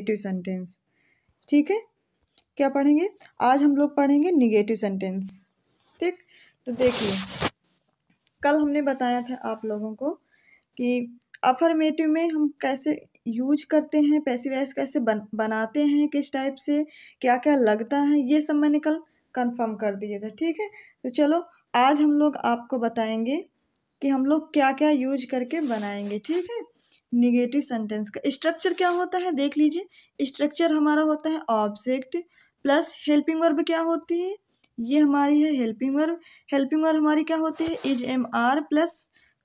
negative sentence ठीक है क्या पढ़ेंगे आज हम लोग पढ़ेंगे निगेटिव सेंटेंस ठीक तो देखिए कल हमने बताया था आप लोगों को कि अफर्मेटिव में हम कैसे यूज करते हैं वैस कैसे बन बनाते हैं किस टाइप से क्या क्या लगता है ये सब मैंने कल कंफर्म कर दिए थे ठीक है तो चलो आज हम लोग आपको बताएंगे कि हम लोग क्या क्या यूज करके बनाएंगे ठीक है निगेटिव सेंटेंस का स्ट्रक्चर क्या होता है देख लीजिए स्ट्रक्चर हमारा होता है ऑब्जेक्ट प्लस हेल्पिंग वर्ब क्या होती है ये हमारी है हेल्पिंग वर्ब हेल्पिंग वर्ब हमारी क्या होती है इज एम आर प्लस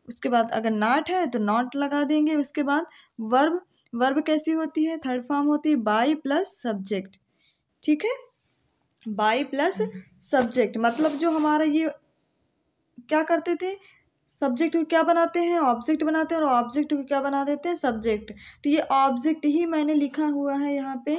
उसके बाद अगर नॉट है तो नॉट लगा देंगे उसके बाद वर्ब वर्ब कैसी होती है थर्ड फॉर्म होती है बाई प्लस सब्जेक्ट ठीक है बाई प्लस सब्जेक्ट मतलब जो हमारा ये क्या करते थे सब्जेक्ट को क्या बनाते हैं ऑब्जेक्ट बनाते हैं और ऑब्जेक्ट को क्या बना देते हैं सब्जेक्ट तो ये ऑब्जेक्ट ही मैंने लिखा हुआ है यहाँ पे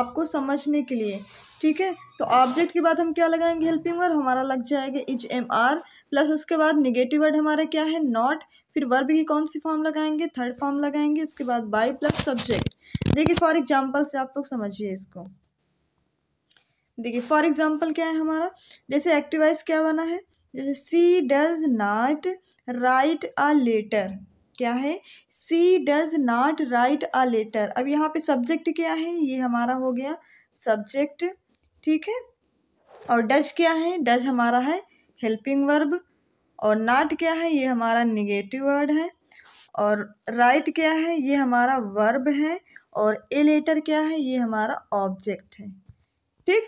आपको समझने के लिए ठीक है तो ऑब्जेक्ट के बाद हम क्या लगाएंगे हेल्पिंग वर्ड हमारा लग जाएगा इच एम आर प्लस उसके बाद निगेटिव वर्ड हमारा क्या है नॉट फिर वर्ब की कौन सी फॉर्म लगाएंगे थर्ड फॉर्म लगाएंगे उसके बाद बाई प्लस सब्जेक्ट देखिए फॉर एग्जाम्पल से आप लोग समझिए इसको देखिए फॉर एग्जाम्पल क्या है हमारा जैसे एक्टिवाइज क्या बना है जैसे she does not write a letter क्या है she does not write a letter अब यहाँ पे सब्जेक्ट क्या है ये हमारा हो गया सब्जेक्ट ठीक है और डज क्या है डज हमारा है हेल्पिंग वर्ब और नाट क्या है ये हमारा निगेटिव वर्ड है और राइट right क्या है ये हमारा वर्ब है और ए लेटर क्या है ये हमारा ऑब्जेक्ट है ठीक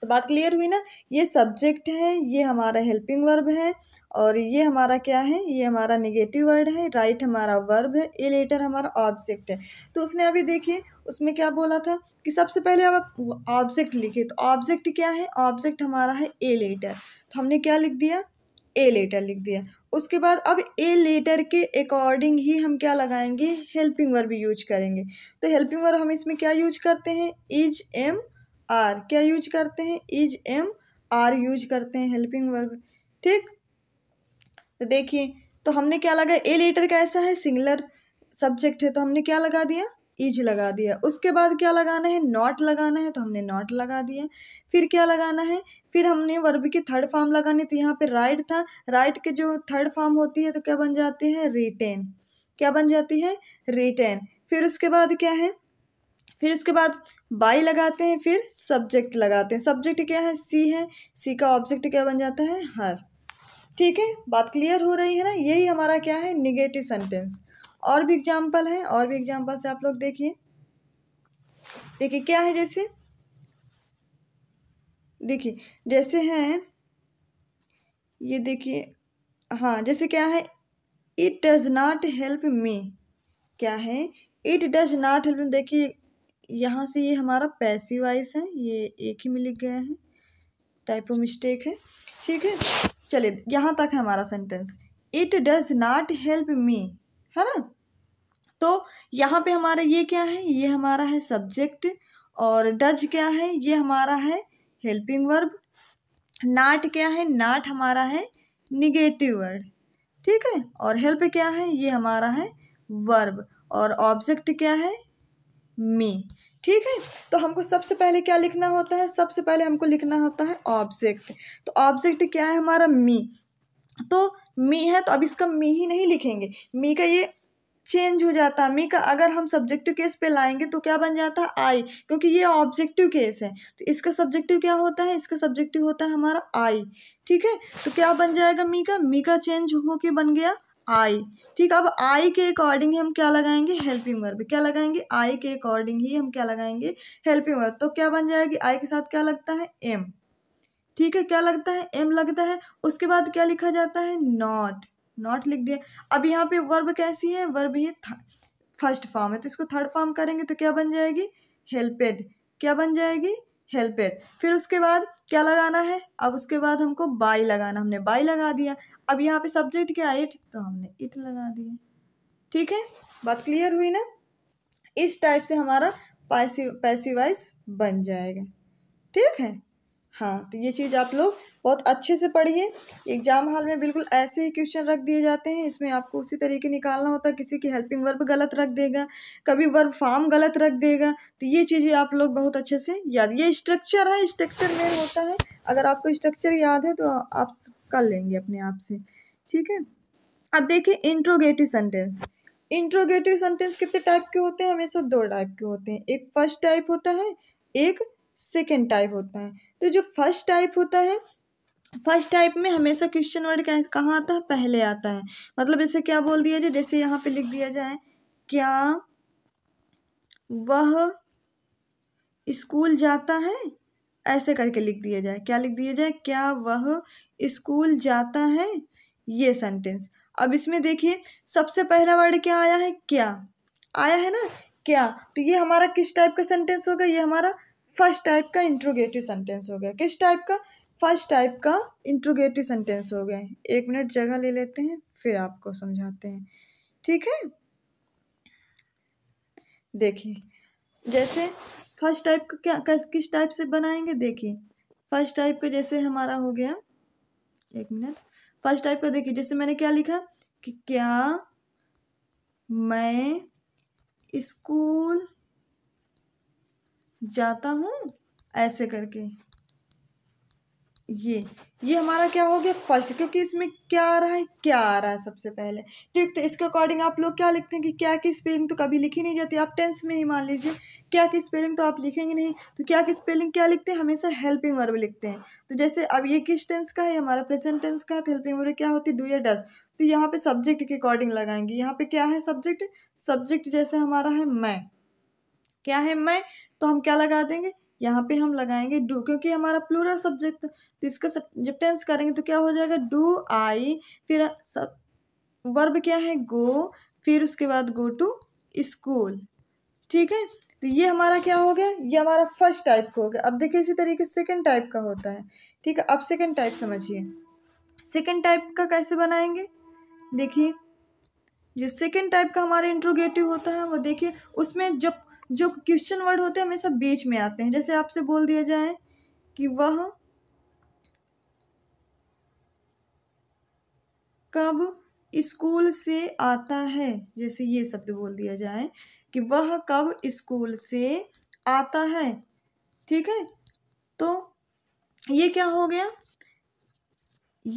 तो बात क्लियर हुई ना ये सब्जेक्ट है ये हमारा हेल्पिंग वर्ब है और ये हमारा क्या है ये हमारा निगेटिव वर्ड है राइट हमारा वर्ब है ए लेटर हमारा ऑब्जेक्ट है तो उसने अभी देखिए उसमें क्या बोला था कि सबसे पहले आप ऑब्जेक्ट लिखे तो ऑब्जेक्ट क्या है ऑब्जेक्ट हमारा है ए लेटर तो हमने क्या लिख दिया ए लेटर लिख दिया उसके बाद अब ए लेटर के अकॉर्डिंग ही हम क्या लगाएंगे हेल्पिंग वर्ब यूज करेंगे तो हेल्पिंग वर्ब हम इसमें क्या यूज करते हैं इज एम आर क्या यूज करते हैं इज एम आर यूज करते हैं हेल्पिंग वर्ब ठीक तो देखिए तो हमने क्या लगा ए लेटर कैसा है सिंगलर सब्जेक्ट है तो हमने क्या लगा दिया इज लगा दिया उसके बाद क्या लगाना है नॉट लगाना है तो हमने नॉट लगा दिया फिर क्या लगाना है फिर हमने वर्ब की थर्ड फॉर्म लगानी तो यहाँ पे राइट था राइट के जो थर्ड फॉर्म होती है तो क्या बन जाती है रिटेन क्या बन जाती है रिटेन फिर उसके बाद क्या है फिर उसके बाद बाई लगाते हैं फिर सब्जेक्ट लगाते हैं सब्जेक्ट क्या है सी है सी का ऑब्जेक्ट क्या बन जाता है हर ठीक है बात क्लियर हो रही है ना यही हमारा क्या है निगेटिव सेंटेंस और भी एग्जाम्पल है और भी एग्जाम्पल से आप लोग देखिए देखिए क्या है जैसे देखिए जैसे हैं ये देखिए हाँ जैसे क्या है it does not help me क्या है इट डज नॉट हेल्प देखिए यहाँ से ये हमारा पैसिव वाइस है ये एक ही में लिख गया है टाइप ऑफ मिस्टेक है ठीक है चले यहाँ तक है हमारा sentence it does not help me है ना तो यहाँ पे हमारा ये क्या है ये हमारा है सब्जेक्ट और डज क्या है ये हमारा है हेल्पिंग वर्ब नाट क्या है नाट हमारा है निगेटिव वर्ड ठीक है और हेल्प क्या है ये हमारा है वर्ब और ऑब्जेक्ट क्या है मी ठीक है तो हमको सबसे पहले क्या लिखना होता है सबसे पहले हमको लिखना होता है ऑब्जेक्ट तो ऑब्जेक्ट क्या है हमारा मी तो मी है तो अब इसका मी ही नहीं लिखेंगे मी का ये चेंज हो जाता है मी का अगर हम सब्जेक्टिव केस पे लाएंगे तो क्या बन जाता है आई क्योंकि ये ऑब्जेक्टिव केस है तो इसका सब्जेक्टिव क्या होता है इसका सब्जेक्टिव होता है हमारा आई ठीक है तो क्या बन जाएगा मी का मी का चेंज होके बन गया आई ठीक अब आई के अकॉर्डिंग हम क्या लगाएंगे हेल्पिंग वर्ब क्या लगाएंगे आई के अकॉर्डिंग ही हम क्या लगाएंगे हेल्पिंग वर्ब तो क्या बन जाएगी आई के साथ क्या लगता है एम ठीक है क्या लगता है एम लगता है उसके बाद क्या लिखा जाता है नॉट नॉट लिख दिया अब यहाँ पे वर्ब कैसी है वर्ब ये फर्स्ट फॉर्म है तो इसको थर्ड फॉर्म करेंगे तो क्या बन जाएगी हेल्पेड क्या बन जाएगी हेल्पेड फिर उसके बाद क्या लगाना है अब उसके बाद हमको बाई लगाना हमने बाई लगा दिया अब यहाँ पे सब्जेक्ट क्या इट तो हमने इट लगा दिया ठीक है बात क्लियर हुई ना इस टाइप से हमारा पैसिवाइज बन जाएगा ठीक है हाँ तो ये चीज़ आप लोग बहुत अच्छे से पढ़िए एग्जाम हॉल में बिल्कुल ऐसे ही क्वेश्चन रख दिए जाते हैं इसमें आपको उसी तरीके निकालना होता है किसी की हेल्पिंग वर्ब गलत रख देगा कभी वर्ब फॉर्म गलत रख देगा तो ये चीज़ें आप लोग बहुत अच्छे से याद ये स्ट्रक्चर है स्ट्रक्चर में होता है अगर आपको स्ट्रक्चर याद है तो आप कर लेंगे अपने आप से ठीक है अब देखिए इंट्रोगेटिव सेंटेंस इंट्रोगेटिव सेंटेंस कितने टाइप के होते हैं हमेशा दो टाइप के होते हैं एक फर्स्ट टाइप होता है एक सेकेंड टाइप होता है तो जो फर्स्ट टाइप होता है फर्स्ट टाइप में हमेशा क्वेश्चन वर्ड कहाँ आता है पहले आता है मतलब इसे क्या बोल दिया जाए जैसे यहाँ पे लिख दिया जाए क्या वह स्कूल जाता है ऐसे करके लिख दिया जाए क्या लिख दिया जाए क्या वह स्कूल जाता है ये सेंटेंस अब इसमें देखिए सबसे पहला वर्ड क्या आया है क्या आया है ना क्या तो ये हमारा किस टाइप का सेंटेंस होगा ये हमारा फर्स्ट टाइप का इंट्रोगेटिव सेंटेंस हो गया किस टाइप का फर्स्ट टाइप का इंट्रोगेटिव सेंटेंस हो गया एक मिनट जगह ले लेते हैं फिर आपको समझाते हैं ठीक है देखिए जैसे फर्स्ट टाइप का क्या कस, किस टाइप से बनाएंगे देखिए फर्स्ट टाइप का जैसे हमारा हो गया एक मिनट फर्स्ट टाइप का देखिए जैसे मैंने क्या लिखा कि क्या मैं स्कूल जाता हूँ ऐसे करके ये ये हमारा क्या हो गया फर्स्ट क्योंकि इसमें क्या आ रहा है क्या आ रहा है सबसे पहले ठीक तो इसके अकॉर्डिंग आप लोग क्या लिखते हैं कि क्या की स्पेलिंग तो कभी लिखी नहीं जाती आप टेंस में ही मान लीजिए क्या की स्पेलिंग तो आप लिखेंगे नहीं तो क्या की स्पेलिंग क्या लिखते हैं हमेशा हेल्पिंग वर्ब लिखते हैं तो जैसे अब ये किस टेंस का है हमारा प्रेजेंट टेंस का है तो हेल्पिंग वर्ब क्या होती है डू या डस तो यहाँ पे सब्जेक्ट के अकॉर्डिंग लगाएंगे यहाँ पे क्या है सब्जेक्ट सब्जेक्ट जैसे हमारा है मैं क्या है मैं तो हम क्या लगा देंगे यहाँ पे हम लगाएंगे डू क्योंकि हमारा प्लूरल सब्जेक्ट तो इसका जब टेंस करेंगे तो क्या हो जाएगा डू आई फिर सब वर्ब क्या है गो फिर उसके बाद गो टू स्कूल ठीक है तो ये हमारा क्या हो गया ये हमारा फर्स्ट टाइप का हो गया अब देखिए इसी तरीके सेकेंड टाइप का होता है ठीक है अब सेकेंड टाइप समझिए सेकेंड टाइप का कैसे बनाएंगे देखिए जो सेकेंड टाइप का हमारा इंट्रोगेटिव होता है वो देखिए उसमें जब जो क्वेश्चन वर्ड होते हैं हमेशा बीच में आते हैं जैसे आपसे बोल दिया जाए कि वह कब स्कूल से आता है जैसे ये शब्द बोल दिया जाए कि वह कब स्कूल से आता है ठीक है तो ये क्या हो गया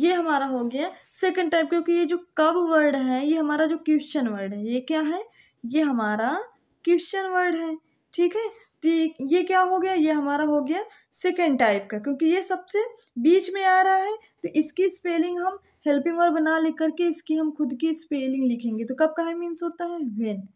ये हमारा हो गया सेकंड टाइप क्योंकि ये जो कब वर्ड है ये हमारा जो क्वेश्चन वर्ड है ये क्या है ये हमारा क्वेश्चन वर्ड है ठीक है तो ये क्या हो गया ये हमारा हो गया सेकेंड टाइप का क्योंकि ये सबसे बीच में आ रहा है तो इसकी स्पेलिंग हम हेल्पिंग वर्ड बना लिख करके इसकी हम खुद की स्पेलिंग लिखेंगे तो कब का मीन्स होता है वेन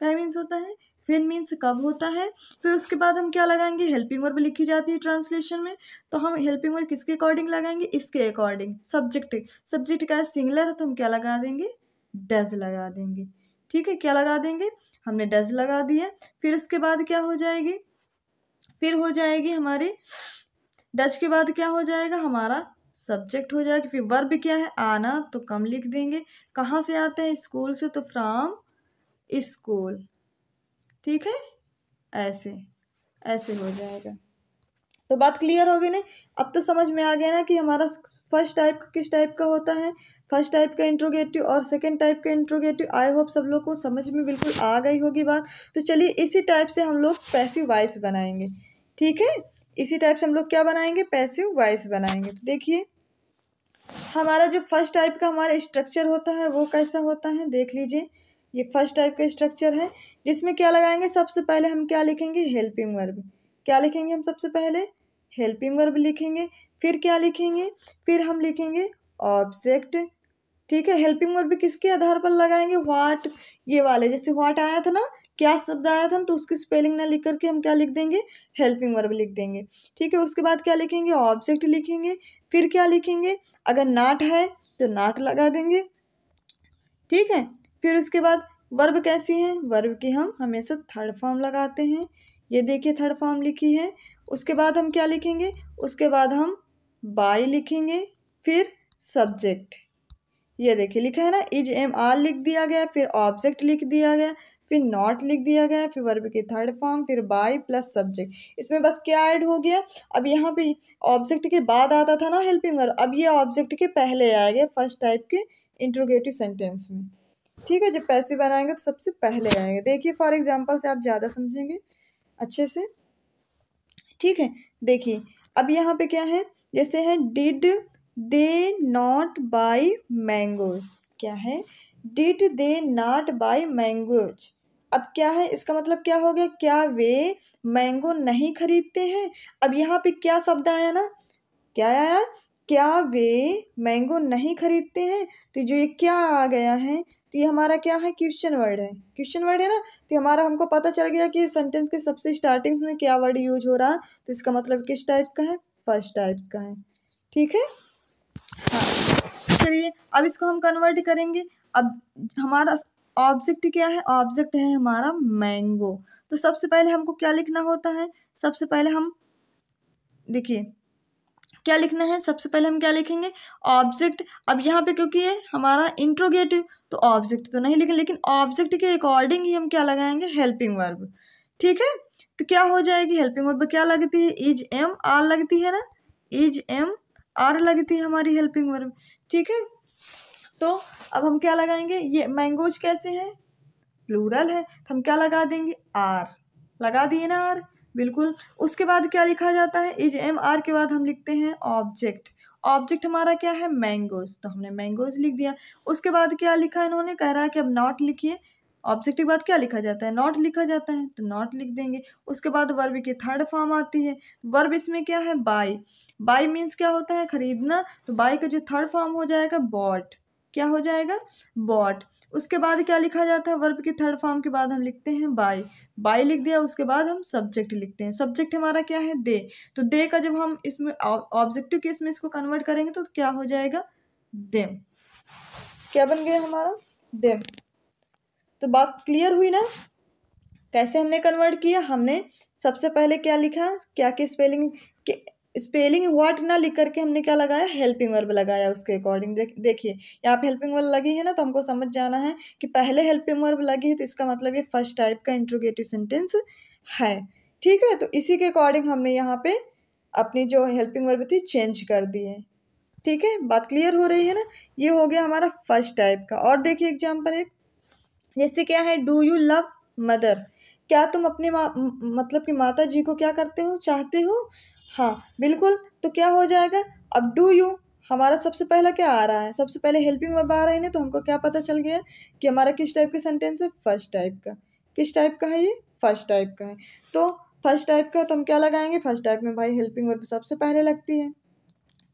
का मीन्स होता है फिर मीन्स कब होता है फिर उसके बाद हम क्या लगाएंगे हेल्पिंग वर्ब लिखी जाती है ट्रांसलेशन में तो हम हेल्पिंग वर्ब किसके अकॉर्डिंग लगाएंगे इसके अकॉर्डिंग सब्जेक्ट सब्जेक्ट का सिंगलर है तो हम क्या लगा देंगे डज लगा देंगे ठीक है क्या लगा देंगे हमने डज लगा दिया फिर उसके बाद क्या हो जाएगी फिर हो जाएगी हमारी डज के बाद क्या हो जाएगा हमारा सब्जेक्ट हो जाएगा फिर वर्ब क्या है आना तो कम लिख देंगे कहाँ से आते हैं स्कूल से तो फ्राम स्कूल ठीक है ऐसे ऐसे हो जाएगा तो बात क्लियर होगी नहीं अब तो समझ में आ गया ना कि हमारा फर्स्ट टाइप किस टाइप का होता है फर्स्ट टाइप का इंट्रोगेटिव और सेकंड टाइप का इंट्रोगेटिव आई होप सब लोग को समझ में बिल्कुल आ गई होगी बात तो चलिए इसी टाइप से हम लोग पैसिव वॉइस बनाएंगे ठीक है इसी टाइप से हम लोग क्या बनाएंगे पैसिव वॉइस बनाएंगे तो देखिए हमारा जो फर्स्ट टाइप का हमारा स्ट्रक्चर होता है वो कैसा होता है देख लीजिए ये फर्स्ट टाइप का स्ट्रक्चर है जिसमें क्या लगाएंगे सबसे पहले हम क्या लिखेंगे हेल्पिंग वर्ब क्या लिखेंगे हम सबसे पहले हेल्पिंग वर्ब लिखेंगे फिर क्या लिखेंगे फिर हम लिखेंगे ऑब्जेक्ट ठीक है हेल्पिंग वर्ब भी किसके आधार पर लगाएंगे व्हाट ये वाले जैसे व्हाट आया था ना क्या शब्द आया था ना तो उसकी स्पेलिंग ना लिख करके हम क्या लिख देंगे हेल्पिंग वर्ब लिख देंगे ठीक है उसके बाद क्या लिखेंगे ऑब्जेक्ट लिखेंगे फिर क्या लिखेंगे अगर नाट है तो नाट लगा देंगे ठीक है फिर उसके बाद वर्ब कैसी है वर्ब की हम हमेशा थर्ड फॉर्म लगाते हैं ये देखिए थर्ड फॉर्म लिखी है उसके बाद हम क्या लिखेंगे उसके बाद हम बाई लिखेंगे फिर सब्जेक्ट ये देखिए लिखा है ना इज एम आर लिख दिया गया फिर ऑब्जेक्ट लिख दिया गया फिर नॉट लिख दिया गया फिर वर्ब की थर्ड फॉर्म फिर बाई प्लस सब्जेक्ट इसमें बस क्या ऐड हो गया अब यहाँ पे ऑब्जेक्ट के बाद आता था ना हेल्पिंग वर्ब अब ये ऑब्जेक्ट के पहले आएगा फर्स्ट टाइप के इंट्रोगेटिव सेंटेंस में ठीक है जब पैसे बनाएंगे तो सबसे पहले आएंगे देखिए फॉर एग्जाम्पल से आप ज़्यादा समझेंगे अच्छे से ठीक है देखिए अब यहाँ पे क्या है जैसे है did they not buy mangoes क्या है did they not buy mangoes अब क्या है इसका मतलब क्या हो गया क्या वे मैंगो नहीं खरीदते हैं अब यहाँ पे क्या शब्द आया ना क्या आया क्या वे मैंगो नहीं खरीदते हैं तो जो ये क्या आ गया है तो ये हमारा क्या है क्वेश्चन वर्ड है क्वेश्चन वर्ड है ना तो हमारा हमको पता चल गया कि सेंटेंस के सबसे स्टार्टिंग में क्या वर्ड यूज हो रहा है तो इसका मतलब किस टाइप का है फर्स्ट टाइप का है ठीक है हाँ चलिए अब इसको हम कन्वर्ट करेंगे अब हमारा ऑब्जेक्ट क्या है ऑब्जेक्ट है हमारा मैंगो तो सबसे पहले हमको क्या लिखना होता है सबसे पहले हम देखिए क्या लिखना है सबसे पहले हम क्या लिखेंगे ऑब्जेक्ट अब यहाँ पे क्योंकि ये हमारा इंट्रोगेटिव तो ऑब्जेक्ट तो नहीं लिखें लेकिन ऑब्जेक्ट के अकॉर्डिंग ही हम क्या लगाएंगे हेल्पिंग वर्ब ठीक है तो क्या हो जाएगी हेल्पिंग वर्ब क्या लगती है इज एम आर लगती है ना इज एम आर लगी थी हमारी हेल्पिंग वर्ब ठीक है तो अब हम क्या लगाएंगे ये मैंगोज कैसे हैं प्लूरल है तो हम क्या लगा देंगे आर लगा दिए ना आर बिल्कुल उसके बाद क्या लिखा जाता है इज एम आर के बाद हम लिखते हैं ऑब्जेक्ट ऑब्जेक्ट हमारा क्या है मैंगोज तो हमने मैंगोज लिख दिया उसके बाद क्या लिखा इन्होंने कह रहा है कि अब नॉट लिखिए ऑब्जेक्ट के बाद क्या लिखा जाता है नॉट लिखा जाता है तो नॉट लिख देंगे उसके बाद वर्ब की थर्ड फॉर्म आती है वर्ब इसमें क्या है बाय बाय मीन्स क्या होता है खरीदना तो बाय का जो थर्ड फॉर्म हो जाएगा बॉट क्या हो जाएगा बॉट उसके बाद क्या लिखा जाता है वर्ब के थर्ड फॉर्म के बाद हम लिखते हैं बाय बाय लिख दिया उसके बाद हम सब्जेक्ट लिखते हैं सब्जेक्ट हमारा क्या है दे तो दे का जब हम इसमें ऑब्जेक्टिव केस में इसको कन्वर्ट करेंगे तो क्या हो जाएगा देम क्या बन गया हमारा देम तो बात क्लियर हुई ना कैसे हमने कन्वर्ट किया हमने सबसे पहले क्या लिखा क्या क्या स्पेलिंग के स्पेलिंग वर्ड ना लिख करके हमने क्या लगाया हेल्पिंग वर्ब लगाया उसके अकॉर्डिंग देखिए यहाँ पे हेल्पिंग वर्ब लगी है ना तो हमको समझ जाना है कि पहले हेल्पिंग वर्ब लगी है तो इसका मतलब ये फर्स्ट टाइप का इंट्रोगेटिव सेंटेंस है ठीक है तो इसी के अकॉर्डिंग हमने यहाँ पे अपनी जो हेल्पिंग वर्ब थी चेंज कर दी है ठीक है बात क्लियर हो रही है ना ये हो गया हमारा फर्स्ट टाइप का और देखिए एग्जाम्पल एक जैसे क्या है डू यू लव मदर क्या तुम अपने मा मतलब कि माता जी को क्या करते हो चाहते हो हाँ बिल्कुल तो क्या हो जाएगा अब डू यू हमारा सबसे पहला क्या आ रहा है सबसे पहले हेल्पिंग वर्ब आ रहे हैं तो हमको क्या पता चल गया कि हमारा किस टाइप का सेंटेंस है फर्स्ट टाइप का किस टाइप का है ये फर्स्ट टाइप का है तो फर्स्ट टाइप का तो हम क्या लगाएंगे फर्स्ट टाइप में भाई हेल्पिंग वर्ब सबसे पहले लगती है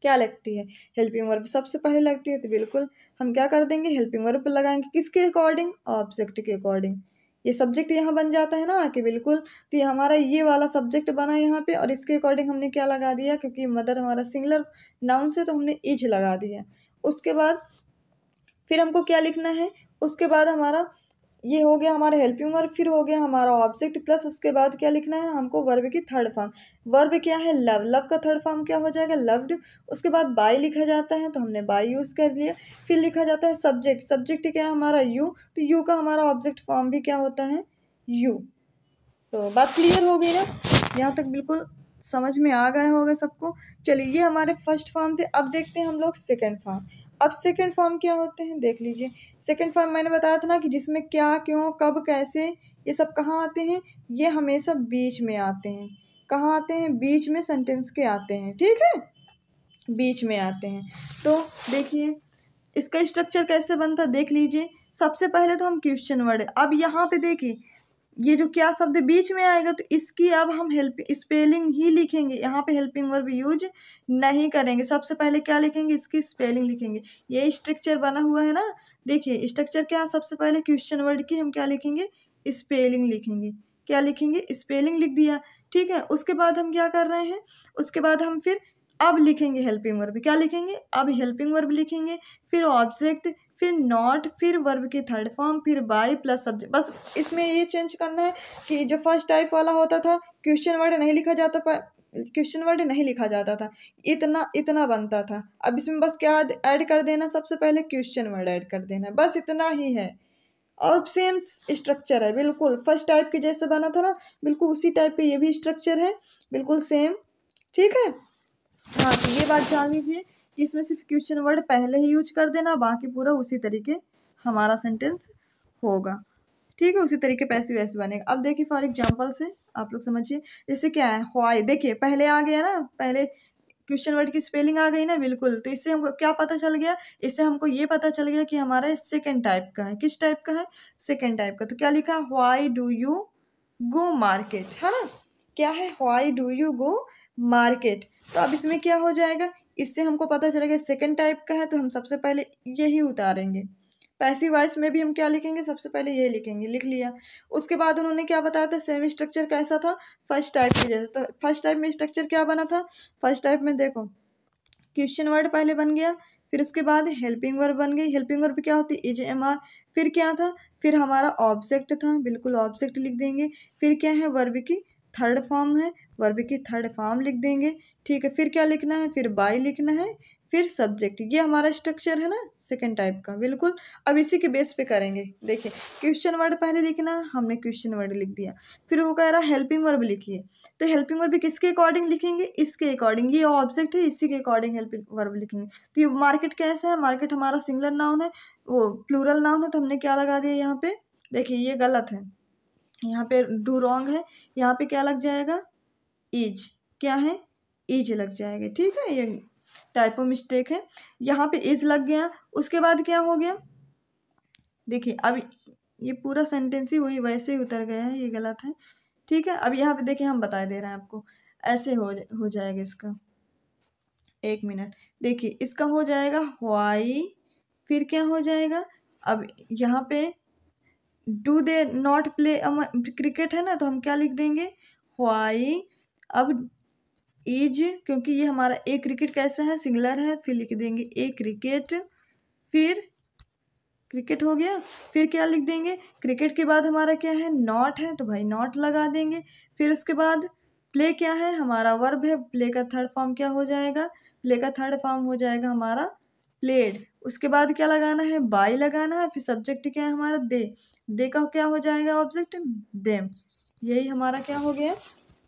क्या लगती है हेल्पिंग वर्ब सबसे पहले लगती है तो बिल्कुल हम क्या कर देंगे हेल्पिंग वर्ब लगाएंगे किसके अकॉर्डिंग ऑब्जेक्ट के अकॉर्डिंग ये सब्जेक्ट यहाँ बन जाता है ना कि बिल्कुल तो ये हमारा ये वाला सब्जेक्ट बना यहाँ पे और इसके अकॉर्डिंग हमने क्या लगा दिया क्योंकि मदर हमारा सिंगलर नाउन से तो हमने इज लगा दिया उसके बाद फिर हमको क्या लिखना है उसके बाद हमारा ये हो गया हमारा हेल्पिंग वर्ब फिर हो गया हमारा ऑब्जेक्ट प्लस उसके बाद क्या लिखना है हमको वर्ब की थर्ड फॉर्म वर्ब क्या है लव लव का थर्ड फॉर्म क्या हो जाएगा लव्ड उसके बाद बाई लिखा जाता है तो हमने बाई यूज़ कर लिया फिर लिखा जाता है सब्जेक्ट सब्जेक्ट क्या है हमारा यू तो यू का हमारा ऑब्जेक्ट फॉर्म भी क्या होता है यू तो बात क्लियर हो गई ना यहाँ तक बिल्कुल समझ में आ गए होगा सबको चलिए ये हमारे फर्स्ट फॉर्म थे अब देखते हैं हम लोग सेकेंड फॉर्म अब सेकंड फॉर्म क्या होते हैं देख लीजिए सेकंड फॉर्म मैंने बताया था ना कि जिसमें क्या क्यों कब कैसे ये सब कहाँ आते हैं ये हमेशा बीच में आते हैं कहाँ आते हैं बीच में सेंटेंस के आते हैं ठीक है बीच में आते हैं तो देखिए इसका स्ट्रक्चर कैसे बनता देख लीजिए सबसे पहले तो हम क्वेश्चन वर्ड अब यहाँ पे देखिए ये जो क्या शब्द बीच में आएगा तो इसकी अब हम हेल्प स्पेलिंग ही लिखेंगे यहाँ पे हेल्पिंग वर्ब यूज नहीं करेंगे सबसे पहले क्या लिखेंगे इसकी स्पेलिंग लिखेंगे ये स्ट्रक्चर बना हुआ है ना देखिए स्ट्रक्चर क्या सबसे पहले क्वेश्चन वर्ड की हम क्या लिखेंगे स्पेलिंग लिखेंगे क्या लिखेंगे स्पेलिंग लिख दिया ठीक है उसके बाद हम क्या कर रहे हैं उसके बाद हम फिर अब लिखेंगे हेल्पिंग वर्ब क्या लिखेंगे अब हेल्पिंग वर्ब लिखेंगे फिर ऑब्जेक्ट फिर नॉट फिर वर्ब की थर्ड फॉर्म फिर बाई प्लस सब्जेक्ट बस इसमें ये चेंज करना है कि जो फर्स्ट टाइप वाला होता था क्वेश्चन वर्ड नहीं लिखा जाता क्वेश्चन वर्ड नहीं लिखा जाता था इतना इतना बनता था अब इसमें बस क्या ऐड कर देना सबसे पहले क्वेश्चन वर्ड ऐड कर देना बस इतना ही है और सेम स्ट्रक्चर है बिल्कुल फर्स्ट टाइप के जैसे बना था ना बिल्कुल उसी टाइप का ये भी स्ट्रक्चर है बिल्कुल सेम ठीक है हाँ तो ये बात जान लीजिए इसमें सिर्फ क्वेश्चन वर्ड पहले ही यूज कर देना बाकी पूरा उसी तरीके हमारा सेंटेंस होगा ठीक है उसी तरीके पैसे वैसे बनेगा अब देखिए फॉर एग्जाम्पल से आप लोग समझिए जैसे क्या है हवाई देखिए पहले आ गया ना पहले क्वेश्चन वर्ड की स्पेलिंग आ गई ना बिल्कुल तो इससे हमको क्या पता चल गया इससे हमको ये पता चल गया कि हमारा सेकेंड टाइप का है किस टाइप का है सेकेंड टाइप का तो क्या लिखा why do you go market है ना क्या है why do you go market तो अब इसमें क्या हो जाएगा इससे हमको पता चलेगा सेकेंड टाइप का है तो हम सबसे पहले यही उतारेंगे पैसिव वाइस में भी हम क्या लिखेंगे सबसे पहले यही लिखेंगे लिख लिया उसके बाद उन्होंने क्या बताया था सेम स्ट्रक्चर कैसा था फर्स्ट टाइप की जैसे तो फर्स्ट टाइप में स्ट्रक्चर क्या बना था फर्स्ट टाइप में देखो क्वेश्चन वर्ड पहले बन गया फिर उसके बाद हेल्पिंग वर्ब बन गई हेल्पिंग वर्ब क्या होती है इज एम आर फिर क्या था फिर हमारा ऑब्जेक्ट था बिल्कुल ऑब्जेक्ट लिख देंगे फिर क्या है वर्ब की थर्ड फॉर्म है वर्ब की थर्ड फॉर्म लिख देंगे ठीक है फिर क्या लिखना है फिर बाई लिखना है फिर सब्जेक्ट ये हमारा स्ट्रक्चर है ना सेकंड टाइप का बिल्कुल अब इसी के बेस पे करेंगे देखिए क्वेश्चन वर्ड पहले लिखना हमने क्वेश्चन वर्ड लिख दिया फिर वो कह रहा हेल्पिंग वर्ब लिखिए तो हेल्पिंग वर्ब किसके अकॉर्डिंग लिखेंगे इसके अकॉर्डिंग ये ऑब्जेक्ट है इसी के अकॉर्डिंग हेल्पिंग वर्ब लिखेंगे तो ये मार्केट कैसा है मार्केट हमारा सिंगलर नाउन है वो प्लूरल नाउन है तो हमने क्या लगा दिया यहाँ पे देखिए ये गलत है यहाँ पे डू रॉन्ग है यहाँ पे क्या लग जाएगा इज क्या है इज लग जाएगा ठीक है ये टाइप ऑफ मिस्टेक है यहाँ पे इज लग गया उसके बाद क्या हो गया देखिए अब ये पूरा सेंटेंस ही वही वैसे ही उतर गया है ये गलत है ठीक है अब यहाँ पे देखिए हम बता दे रहे हैं आपको ऐसे हो जा, हो जाएगा इसका एक मिनट देखिए इसका हो जाएगा वाई फिर क्या हो जाएगा अब यहाँ पे do they not play cricket है ना तो हम क्या लिख देंगे वाई अब इज क्योंकि ये हमारा ए क्रिकेट कैसा है सिंगलर है फिर लिख देंगे ए क्रिकेट फिर क्रिकेट हो गया फिर क्या लिख देंगे क्रिकेट के बाद हमारा क्या है नॉट है तो भाई नॉट लगा देंगे फिर उसके बाद प्ले क्या है हमारा वर्ब है प्ले का थर्ड फॉर्म क्या हो जाएगा प्ले का थर्ड फॉर्म हो जाएगा हमारा प्लेड उसके बाद क्या लगाना है बाई लगाना है फिर सब्जेक्ट क्या है हमारा दे दे का क्या हो जाएगा ऑब्जेक्ट देम यही हमारा क्या हो गया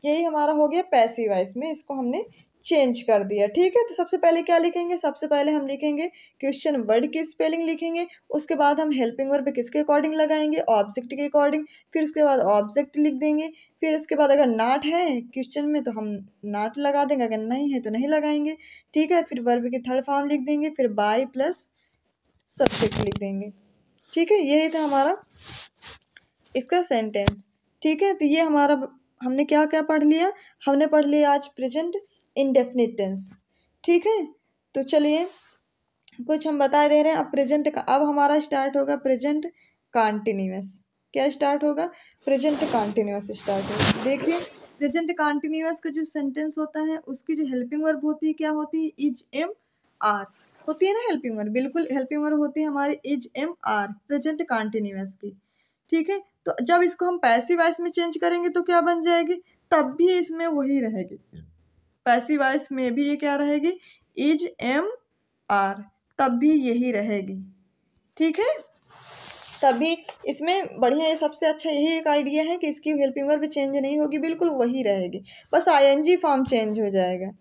यही हमारा हो गया पैसिव में इसको हमने चेंज कर दिया ठीक है तो सबसे पहले क्या लिखेंगे सबसे पहले हम लिखेंगे क्वेश्चन वर्ड की स्पेलिंग लिखेंगे उसके बाद हम हेल्पिंग वर्ब किसके अकॉर्डिंग लगाएंगे ऑब्जेक्ट के अकॉर्डिंग फिर उसके बाद ऑब्जेक्ट लिख देंगे फिर उसके बाद अगर नाट है क्वेश्चन में तो हम नाट लगा देंगे अगर नहीं है तो नहीं लगाएंगे ठीक है फिर वर्ब की थर्ड फॉर्म लिख देंगे फिर बाय प्लस सब्जेक्ट लिख देंगे ठीक है यही था हमारा इसका सेंटेंस ठीक है तो ये हमारा हमने क्या क्या पढ़ लिया हमने पढ़ लिया आज प्रेजेंट इनडेफिनिट टेंस ठीक है तो चलिए कुछ हम बता दे रहे हैं अब प्रेजेंट का अब हमारा स्टार्ट होगा प्रेजेंट कॉन्टिन्यूस क्या स्टार्ट होगा प्रेजेंट कॉन्टिन्यूस स्टार्ट होगा देखिए प्रेजेंट कॉन्टिन्यूस का जो सेंटेंस होता है उसकी जो हेल्पिंग वर्ब होती है क्या होती है इज एम आर होती है ना हेल्पिंग वर्ब बिल्कुल हेल्पिंग वर्ब होती है हमारी is am are present continuous की ठीक है तो जब इसको हम पैसिव वॉइस में चेंज करेंगे तो क्या बन जाएगी तब भी इसमें वही रहेगी पैसिव वॉइस में भी ये क्या रहेगी इज एम आर तब भी यही रहेगी ठीक है तभी इसमें बढ़िया ये सबसे अच्छा यही एक आइडिया है कि इसकी हेल्पिंग वर्ब चेंज नहीं होगी बिल्कुल वही रहेगी बस आईएनजी फॉर्म चेंज हो जाएगा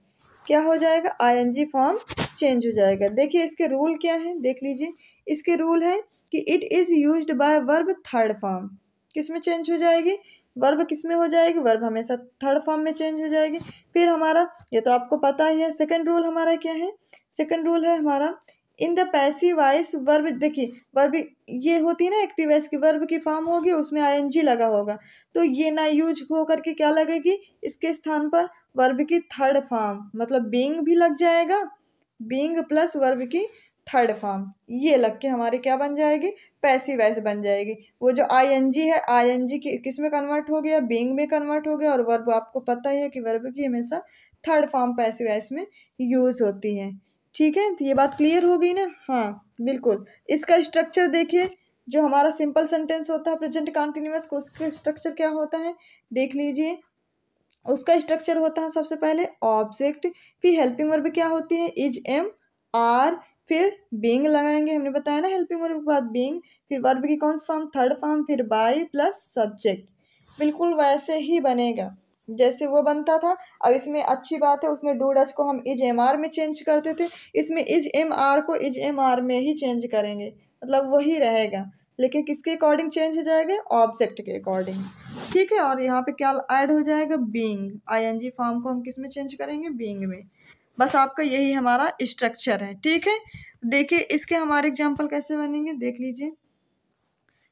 क्या हो जाएगा आईएनजी फॉर्म चेंज हो जाएगा देखिए इसके रूल क्या है देख लीजिए इसके रूल है कि it is use by verb third form किस में चेंज हो जाएगी वर्ब किस में हो जाएगी वर्ब हमेशा थर्ड फॉर्म में चेंज हो जाएगी फिर हमारा ये तो आपको पता ही है सेकेंड रूल हमारा क्या है सेकेंड रूल है हमारा in the passive voice verb देखिए वर्ब ये होती है ना एक्टिव वाइस की वर्ब की फॉर्म होगी उसमें जी लगा होगा तो ये ना यूज हो करके क्या लगेगी इसके स्थान पर वर्ब की थर्ड फॉर्म मतलब बींग भी लग जाएगा बींग प्लस वर्ब की थर्ड फॉर्म ये लग के हमारे क्या बन जाएगी पैसी वैसे बन जाएगी वो जो आईएनजी है आईएनजी की किस में कन्वर्ट हो गया बींग में कन्वर्ट हो गया और वर्ब आपको पता ही है कि वर्ब की हमेशा थर्ड फॉर्म पैसी वैस में यूज़ होती है ठीक है तो ये बात क्लियर हो गई ना हाँ बिल्कुल इसका स्ट्रक्चर देखिए जो हमारा सिंपल सेंटेंस होता है प्रेजेंट कॉन्टिन्यूस तो उसका स्ट्रक्चर क्या होता है देख लीजिए उसका स्ट्रक्चर होता है सबसे पहले ऑब्जेक्ट फिर हेल्पिंग वर्ब क्या होती है इज एम आर फिर बींग लगाएंगे हमने बताया ना हेल्पिंग वर्ब के बाद बींग फिर वर्ब की कौन सी फॉर्म थर्ड फॉर्म फिर बाई प्लस सब्जेक्ट बिल्कुल वैसे ही बनेगा जैसे वो बनता था अब इसमें अच्छी बात है उसमें डू डच को हम इज एम आर में चेंज करते थे इसमें इज एम आर को इज एम आर में ही चेंज करेंगे मतलब वही रहेगा लेकिन किसके अकॉर्डिंग चेंज हो जाएगा ऑब्जेक्ट के अकॉर्डिंग ठीक है और यहाँ पे क्या ऐड हो जाएगा being I N G form को हम किस में चेंज करेंगे बींग में बस आपका यही हमारा स्ट्रक्चर है ठीक है देखिए इसके हमारे एग्जाम्पल कैसे बनेंगे देख लीजिए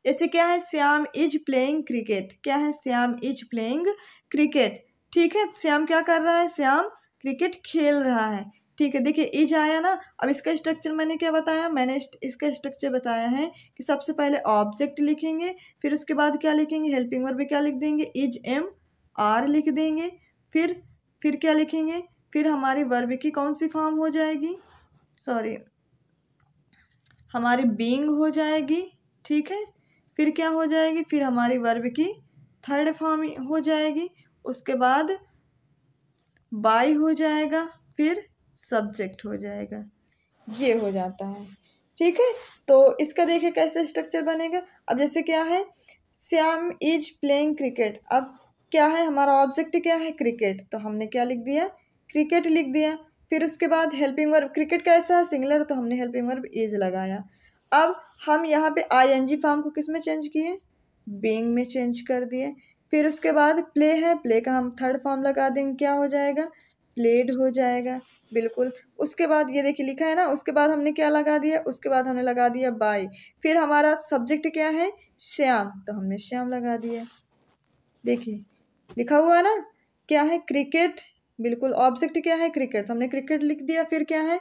जैसे क्या है श्याम इज प्लेइंग क्रिकेट क्या है श्याम इज प्लेइंग क्रिकेट ठीक है श्याम क्या कर रहा है श्याम क्रिकेट खेल रहा है ठीक है देखिए इज आया ना अब इसका स्ट्रक्चर मैंने क्या बताया मैंने इसका स्ट्रक्चर बताया है कि सबसे पहले ऑब्जेक्ट लिखेंगे फिर उसके बाद क्या लिखेंगे हेल्पिंग वर्ब क्या लिख देंगे इज एम आर लिख देंगे फिर फिर क्या लिखेंगे फिर हमारे वर्ब की कौन सी फॉर्म हो जाएगी सॉरी हमारी बींग हो जाएगी ठीक है फिर क्या हो जाएगी फिर हमारी वर्ब की थर्ड फॉर्म हो जाएगी उसके बाद बाई हो जाएगा फिर सब्जेक्ट हो जाएगा ये हो जाता है ठीक है तो इसका देखिए कैसे स्ट्रक्चर बनेगा अब जैसे क्या है श्याम इज प्लेइंग क्रिकेट अब क्या है हमारा ऑब्जेक्ट क्या है क्रिकेट तो हमने क्या लिख दिया क्रिकेट लिख दिया फिर उसके बाद हेल्पिंग वर्ब क्रिकेट कैसा है सिंगलर तो हमने हेल्पिंग वर्ब इज लगाया अब हम यहाँ पे आई एन जी फॉर्म को किस में चेंज किए बींग में चेंज कर दिए फिर उसके बाद प्ले है प्ले का हम थर्ड फॉर्म लगा देंगे क्या हो जाएगा प्लेड हो जाएगा बिल्कुल उसके बाद ये देखिए लिखा है ना उसके बाद हमने क्या लगा दिया उसके बाद हमने लगा दिया बाई फिर हमारा सब्जेक्ट क्या है श्याम तो हमने श्याम लगा दिया देखिए लिखा हुआ है ना क्या है क्रिकेट बिल्कुल ऑब्जेक्ट क्या है क्रिकेट तो हमने क्रिकेट लिख दिया फिर क्या है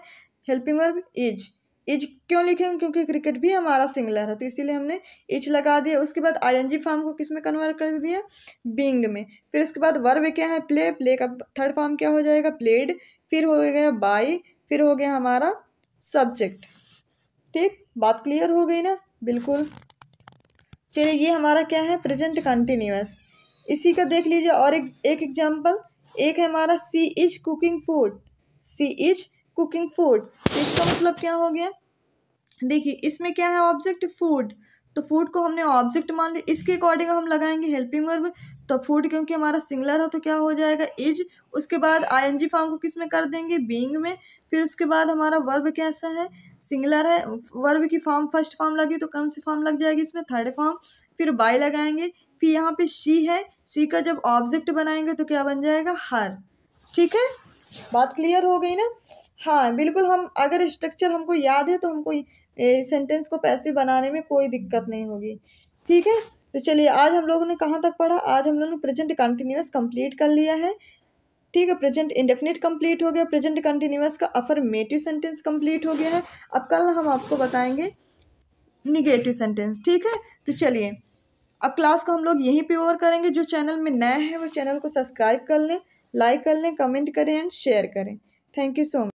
हेल्पिंग वर्ब इज इज क्यों लिखेंगे क्योंकि क्रिकेट भी हमारा सिंगलर है तो इसीलिए हमने इज लगा दिया उसके बाद जी फॉर्म को किस में कन्वर्ट कर दिया बींग में फिर उसके बाद वर्ब क्या है प्ले प्ले का थर्ड फॉर्म क्या हो जाएगा प्लेड फिर हो गया बाई फिर हो गया हमारा सब्जेक्ट ठीक बात क्लियर हो गई ना बिल्कुल चलिए ये हमारा क्या है प्रेजेंट कंटिन्यूस इसी का देख लीजिए और एक एक एग्जाम्पल एक है हमारा she is cooking food she is cooking food इसका मतलब क्या हो गया देखिए इसमें क्या है ऑब्जेक्ट फूड तो फूड को हमने ऑब्जेक्ट मान लिया इसके अकॉर्डिंग हम लगाएंगे हेल्पिंग वर्ब तो फूड क्योंकि हमारा सिंगलर है तो क्या हो जाएगा इज उसके बाद आईएनजी फॉर्म को किस में कर देंगे बींग में फिर उसके बाद हमारा वर्ब कैसा है सिंगलर है वर्ब की फॉर्म फर्स्ट फॉर्म लगी तो कौन सी फॉर्म लग जाएगी इसमें थर्ड फॉर्म फिर बाय लगाएंगे फिर यहाँ पे शी है शी का जब ऑब्जेक्ट बनाएंगे तो क्या बन जाएगा हर ठीक है बात क्लियर हो गई ना हाँ बिल्कुल हम अगर स्ट्रक्चर हमको याद है तो हमको सेंटेंस को पैसे बनाने में कोई दिक्कत नहीं होगी ठीक है तो चलिए आज हम लोगों ने कहाँ तक पढ़ा आज हम लोगों ने प्रेजेंट कंटिन्यूस कंप्लीट कर लिया है ठीक है प्रेजेंट इंडेफिनिट कंप्लीट हो गया प्रेजेंट कंटिन्यूस का अफर्मेटिव सेंटेंस कंप्लीट हो गया है अब कल हम आपको बताएंगे निगेटिव सेंटेंस ठीक है तो चलिए अब क्लास को हम लोग यहीं पे ओवर करेंगे जो चैनल में नए हैं वो चैनल को सब्सक्राइब कर लें लाइक कर लें कमेंट करें एंड शेयर करें थैंक यू सो मच